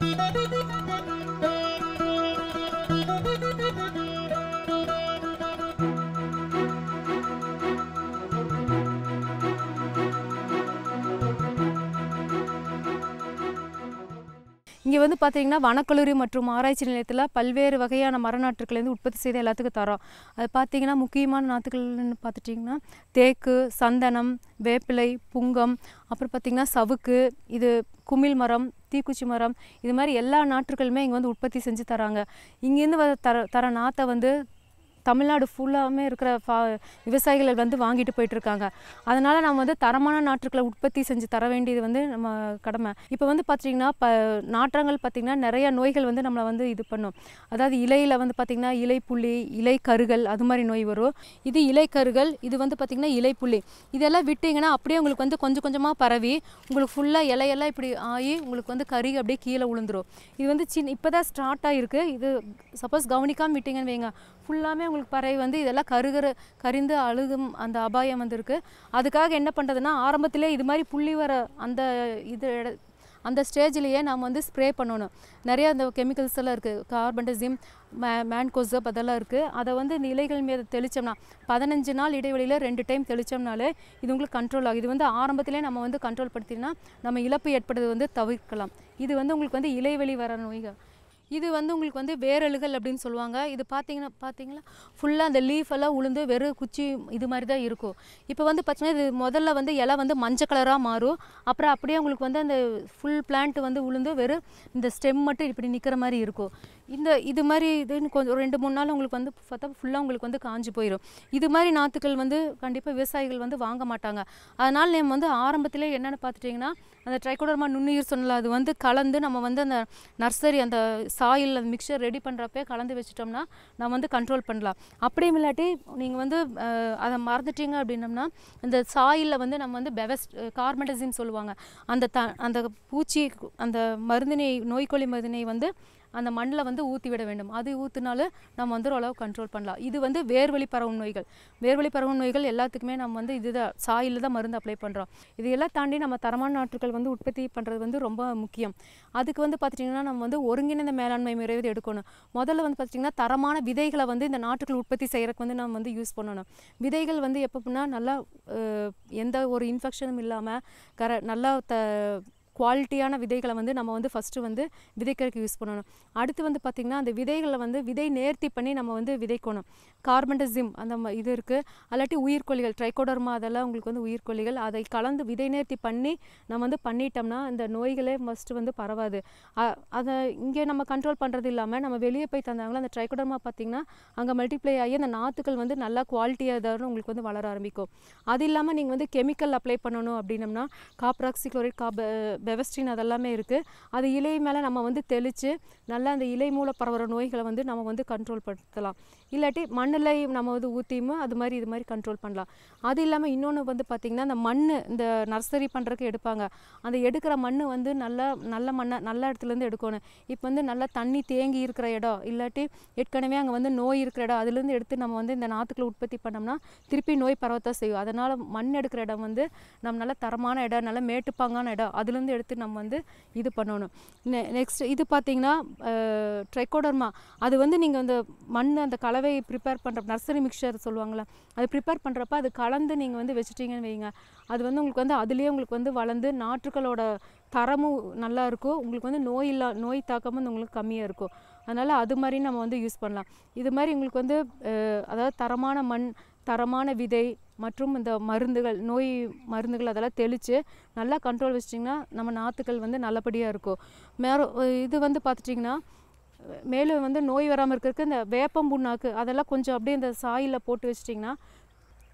Thank you. இங்கே வந்து பார்த்தீங்கன்னா வனக்கல்லூரி மற்றும் ஆராய்ச்சி நிலையத்தில் பல்வேறு வகையான மரநாற்றுகள்லேருந்து உற்பத்தி செய்து எல்லாத்துக்கும் தரோம் அது பார்த்தீங்கன்னா முக்கியமான நாற்றுகள்னு பார்த்துட்டிங்கன்னா தேக்கு சந்தனம் வேப்பிலை புங்கம் அப்புறம் பார்த்திங்கன்னா சவுக்கு இது குமிழ் மரம் தீக்குச்சி மரம் இது மாதிரி எல்லா நாற்றுகளுமே இங்கே வந்து உற்பத்தி செஞ்சு தராங்க இங்கேருந்து வ தர தர நாற்றை வந்து தமிழ்நாடு ஃபுல்லாகவுமே இருக்கிற ஃபா விவசாயிகள் வந்து வாங்கிட்டு போயிட்டுருக்காங்க அதனால் நம்ம வந்து தரமான நாற்றுக்களை உற்பத்தி செஞ்சு தர வேண்டியது வந்து நம்ம கடமை இப்போ வந்து பார்த்திங்கன்னா இப்போ நாற்றங்கள் பார்த்திங்கன்னா நிறையா நோய்கள் வந்து நம்மளை வந்து இது பண்ணும் அதாவது இலையில் வந்து பார்த்திங்கன்னா இலை புள்ளி இலை கருகள் அது மாதிரி நோய் வரும் இது இலை கருகள் இது வந்து பார்த்திங்கன்னா இலை புள்ளி இதெல்லாம் விட்டிங்கன்னா அப்படியே உங்களுக்கு வந்து கொஞ்சம் கொஞ்சமாக பரவி உங்களுக்கு ஃபுல்லாக இலையெல்லாம் இப்படி ஆகி உங்களுக்கு வந்து கறி அப்படியே கீழே விழுந்துடும் இது வந்து சின்ன இப்போ தான் ஸ்டார்ட் ஆகிருக்கு இது சப்போஸ் கவனிக்காமல் விட்டிங்கன்னு வைங்க ஃபுல்லாமே உங்களுக்கு பறவை வந்து இதெல்லாம் கருகிற கரிந்து அழுகும் அந்த அபாயம் வந்திருக்கு அதுக்காக என்ன பண்ணுறதுன்னா ஆரம்பத்திலே இது மாதிரி புள்ளி வர அந்த இது அந்த ஸ்டேஜ்லேயே நாம் வந்து ஸ்ப்ரே பண்ணணும் நிறைய அந்த கெமிக்கல்ஸ் எல்லாம் இருக்குது கார்பன்டசிம் மே மேன்கோசப் அதெல்லாம் இருக்குது அதை வந்து இந்த இலைகள் மீது தெளித்தோம்னா பதினஞ்சு நாள் இடைவெளியில் ரெண்டு டைம் தெளித்தோம்னாலே இது உங்களுக்கு கண்ட்ரோல் ஆகும் இது வந்து ஆரம்பத்திலே நம்ம வந்து கண்ட்ரோல் படுத்தினா நம்ம இழப்பு ஏற்படுறது வந்து தவிர்க்கலாம் இது வந்து உங்களுக்கு வந்து இலைவெளி வர நோய்கள் இது வந்து உங்களுக்கு வந்து வேரலுகள் அப்படின்னு சொல்லுவாங்க இது பார்த்தீங்கன்னா பார்த்தீங்களா ஃபுல்லாக அந்த லீஃப் எல்லாம் உளுந்து வெறும் குச்சி இது மாதிரி தான் இருக்கும் இப்போ வந்து பார்த்தீங்கன்னா இது முதல்ல வந்து இலை வந்து மஞ்சள் கலராக மாறும் அப்புறம் அப்படியே உங்களுக்கு வந்து அந்த ஃபுல் பிளான்ட் வந்து உளுந்து வெறும் இந்த ஸ்டெம் மட்டும் இப்படி நிற்கிற மாதிரி இருக்கும் இந்த இது மாதிரி இதுன்னு கொஞ்சம் ரெண்டு மூணு நாள் உங்களுக்கு வந்து பார்த்தா ஃபுல்லாக உங்களுக்கு வந்து காஞ்சி போயிடும் இது மாதிரி நாற்றுக்கள் வந்து கண்டிப்பாக விவசாயிகள் வந்து வாங்க மாட்டாங்க அதனால் நம்ம வந்து ஆரம்பத்திலே என்னென்னு பார்த்துட்டிங்கன்னா அந்த ட்ரைகோடர்மா நுண்ணுயிர் சொன்னல அது வந்து கலந்து நம்ம வந்து அந்த நர்சரி அந்த சாயில் அந்த மிக்சர் ரெடி பண்ணுறப்பே கலந்து வச்சுட்டோம்னா நம்ம வந்து கண்ட்ரோல் பண்ணலாம் அப்படியும் இல்லாட்டி நீங்கள் வந்து அதை மறந்துட்டீங்க அப்படின்னம்னா இந்த சாயிலில் வந்து நம்ம வந்து பெவஸ்ட் கார்மெண்டசிம் சொல்லுவாங்க அந்த த அந்த பூச்சி அந்த மருந்தினை நோய்க்கொல்லி மருந்தினை வந்து அந்த மண்ணில் வந்து ஊற்றி விட வேண்டும் அது ஊற்றினாலும் நம்ம வந்து ஓரளவு கண்ட்ரோல் பண்ணலாம் இது வந்து வேர்வழி பரவு நோய்கள் வேர்வழி பரவு நோய்கள் எல்லாத்துக்குமே நம்ம வந்து இதுதான் சாயில் தான் மருந்து அப்ளை பண்ணுறோம் இதையெல்லாம் தாண்டி நம்ம தரமான நாற்றுகள் வந்து உற்பத்தி பண்ணுறது வந்து ரொம்ப முக்கியம் அதுக்கு வந்து பார்த்துட்டிங்கன்னா நம்ம வந்து ஒருங்கிணைந்த மேலாண்மை முறை எடுக்கணும் முதல்ல வந்து பார்த்திங்கன்னா தரமான விதைகளை வந்து இந்த நாட்டுகள் உற்பத்தி செய்கிறதுக்கு வந்து நம்ம வந்து யூஸ் பண்ணணும் விதைகள் வந்து எப்போ நல்லா எந்த ஒரு இன்ஃபெக்ஷனும் இல்லாமல் கர நல்லா த குவாலிட்டியான விதைகளை வந்து நம்ம வந்து ஃபஸ்ட்டு வந்து விதைக்கிறதுக்கு யூஸ் பண்ணணும் அடுத்து வந்து பார்த்திங்கன்னா அந்த விதைகளை வந்து விதை நேர்த்தி பண்ணி நம்ம வந்து விதைக்கணும் கார்பன்டசிம் அந்த இது இருக்குது அல்லாட்டி உயிர்கொல்லிகள் ட்ரைகோடர்மா அதெல்லாம் உங்களுக்கு வந்து உயிர்கொல்லிகள் அதை கலந்து விதை நேர்த்தி பண்ணி நம்ம வந்து பண்ணிட்டோம்னா அந்த நோய்களே ஃபஸ்ட்டு வந்து பரவாது அதை இங்கே நம்ம கண்ட்ரோல் பண்ணுறது இல்லாமல் நம்ம வெளியே போய் தந்தாங்களோ அந்த ட்ரைகோடர்மா பார்த்திங்கன்னா அங்கே மல்டிப்ளை ஆகி அந்த நாற்றுக்கள் வந்து நல்லா குவாலிட்டியாக தான் உங்களுக்கு வந்து வளர ஆரம்பிக்கும் அது இல்லாமல் நீங்கள் வந்து கெமிக்கல் அப்ளை பண்ணணும் அப்படின்னம்னா காப்ராக்சிக்ளோரைட் காப காப் பெவஸ்டின் அதெல்லாமே இருக்குது அது இலை மேலே நம்ம வந்து தெளித்து நல்லா அந்த இலை மூல பரவுற நோய்களை வந்து நம்ம வந்து கண்ட்ரோல் படுத்தலாம் இல்லாட்டி மண்ணில் நம்ம வந்து ஊற்றியுமோ அது மாதிரி இது மாதிரி கண்ட்ரோல் பண்ணலாம் அது இல்லாமல் இன்னொன்று வந்து பார்த்திங்கன்னா அந்த மண் இந்த நர்சரி பண்ணுறதுக்கு எடுப்பாங்க அந்த எடுக்கிற மண் வந்து நல்ல நல்ல மண்ணை நல்ல இடத்துலேருந்து எடுக்கணும் இப்போ வந்து நல்லா தண்ணி தேங்கி இருக்கிற இடம் இல்லாட்டி ஏற்கனவே அங்கே வந்து நோய் இருக்கிற இடம் அதுலேருந்து எடுத்து நம்ம வந்து இந்த நாற்றுக்குள்ள உற்பத்தி பண்ணோம்னா திருப்பி நோய் பரவத்தான் செய்யும் அதனால் மண் எடுக்கிற இடம் வந்து நம்ம நல்ல தரமான இடம் நல்ல மேட்டுப்பாங்கான இடம் அதுலேருந்து எடுத்து நம்ம வந்து இது பண்ணணும் நெ நெக்ஸ்ட் இது பார்த்திங்கன்னா ட்ரைக்கோடர்மா அது வந்து நீங்கள் அந்த மண் அந்த கலவை ப்ரிப்பேர் பண்ணுற நர்சரி மிக்சர் சொல்லுவாங்களே அது ப்ரிப்பேர் பண்ணுறப்ப அது கலந்து நீங்கள் வந்து வச்சுட்டிங்கன்னு வைங்க அது வந்து உங்களுக்கு வந்து அதுலேயே உங்களுக்கு வந்து வளர்ந்து நாற்றுகளோட தரமும் நல்லா இருக்கும் உங்களுக்கு வந்து நோய் இல்லா நோய் தாக்கமும் வந்து உங்களுக்கு கம்மியாக இருக்கும் அதனால் அது மாதிரி நம்ம வந்து யூஸ் பண்ணலாம் இது மாதிரி உங்களுக்கு வந்து அதாவது தரமான மண் தரமான விதை மற்றும் இந்த மருந்துகள் நோய் மருந்துகள் அதெல்லாம் தெளித்து நல்லா கண்ட்ரோல் வச்சிட்டிங்கன்னா நம்ம நாற்றுக்கள் வந்து நல்லபடியாக இருக்கும் மேலே இது வந்து பார்த்துட்டிங்கன்னா மேலும் வந்து நோய் வராமல் இருக்கிறதுக்கு இந்த வேப்பம் புண்ணாக்கு அதெல்லாம் கொஞ்சம் அப்படியே இந்த சாயில் போட்டு வச்சிட்டிங்கன்னா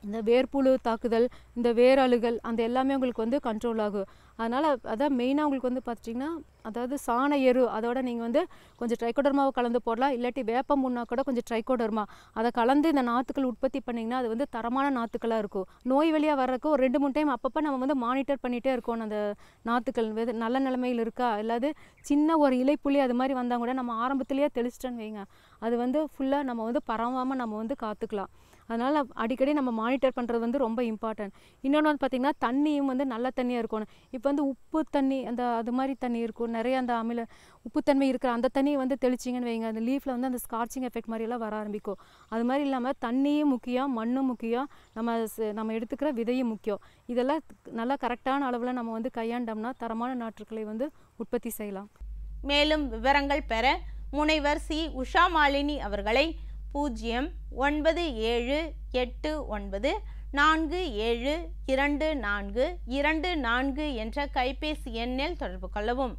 இந்த வேர்ப்புழு தாக்குதல் இந்த வேரழுகள் அந்த எல்லாமே உங்களுக்கு வந்து கண்ட்ரோல் ஆகும் அதனால் அதான் மெயினாக உங்களுக்கு வந்து பார்த்துட்டிங்கன்னா அதாவது சாண எரு அதோட நீங்கள் வந்து கொஞ்சம் ட்ரைகோடர்மாவை கலந்து போடலாம் இல்லாட்டி வேப்பம் முன்னா கூட கொஞ்சம் ட்ரைகோடர்மா அதை கலந்து இந்த நாற்றுக்கள் உற்பத்தி பண்ணிங்கன்னா அது வந்து தரமான நாற்றுக்களாக இருக்கும் நோய் வழியாக வர்றதுக்கு ஒரு ரெண்டு மூணு டைம் அப்பப்போ நம்ம வந்து மானிட்டர் பண்ணிகிட்டே இருக்கணும் அந்த நாற்றுக்கள் வெது நல்ல நிலமையில் இருக்கா இல்லாது சின்ன ஒரு இலைப்புள்ளி அது மாதிரி வந்தால் கூட நம்ம ஆரம்பத்துலேயே தெளிச்சிட்டேன்னு வைங்க அது வந்து ஃபுல்லாக நம்ம வந்து பரவாமல் நம்ம வந்து காத்துக்கலாம் அதனால் அடிக்கடி நம்ம மானிட்டர் பண்ணுறது வந்து ரொம்ப இம்பார்ட்டன்ட் இன்னொன்று வந்து பார்த்திங்கன்னா தண்ணியும் வந்து நல்ல தண்ணியாக இருக்கணும் இப்போ இப்போ வந்து உப்பு தண்ணி அந்த அது மாதிரி தண்ணி இருக்கும் நிறைய அந்த அமில உப்புத்தன்மை இருக்கிற அந்த தண்ணியை வந்து தெளிச்சிங்கன்னு வைங்க அந்த லீஃபில் வந்து அந்த ஸ்கார்ச்சிங் எஃபெக்ட் மாதிரியெல்லாம் வர ஆரம்பிக்கும் அது மாதிரி இல்லாமல் தண்ணியும் முக்கியம் மண்ணும் முக்கியம் நம்ம நம்ம எடுத்துக்கிற விதையும் முக்கியம் இதெல்லாம் நல்லா கரெக்டான அளவில் நம்ம வந்து கையாண்டோம்னா தரமான நாற்றுகளை வந்து உற்பத்தி செய்யலாம் மேலும் விவரங்கள் பெற முனைவர் சி உஷா மாலினி அவர்களை பூஜ்ஜியம் ஒன்பது ஏழு எட்டு ஒன்பது நான்கு ஏழு இரண்டு நான்கு இரண்டு நான்கு என்ற கைபேசி எண்ணில் தொடர்பு கொள்ளவும்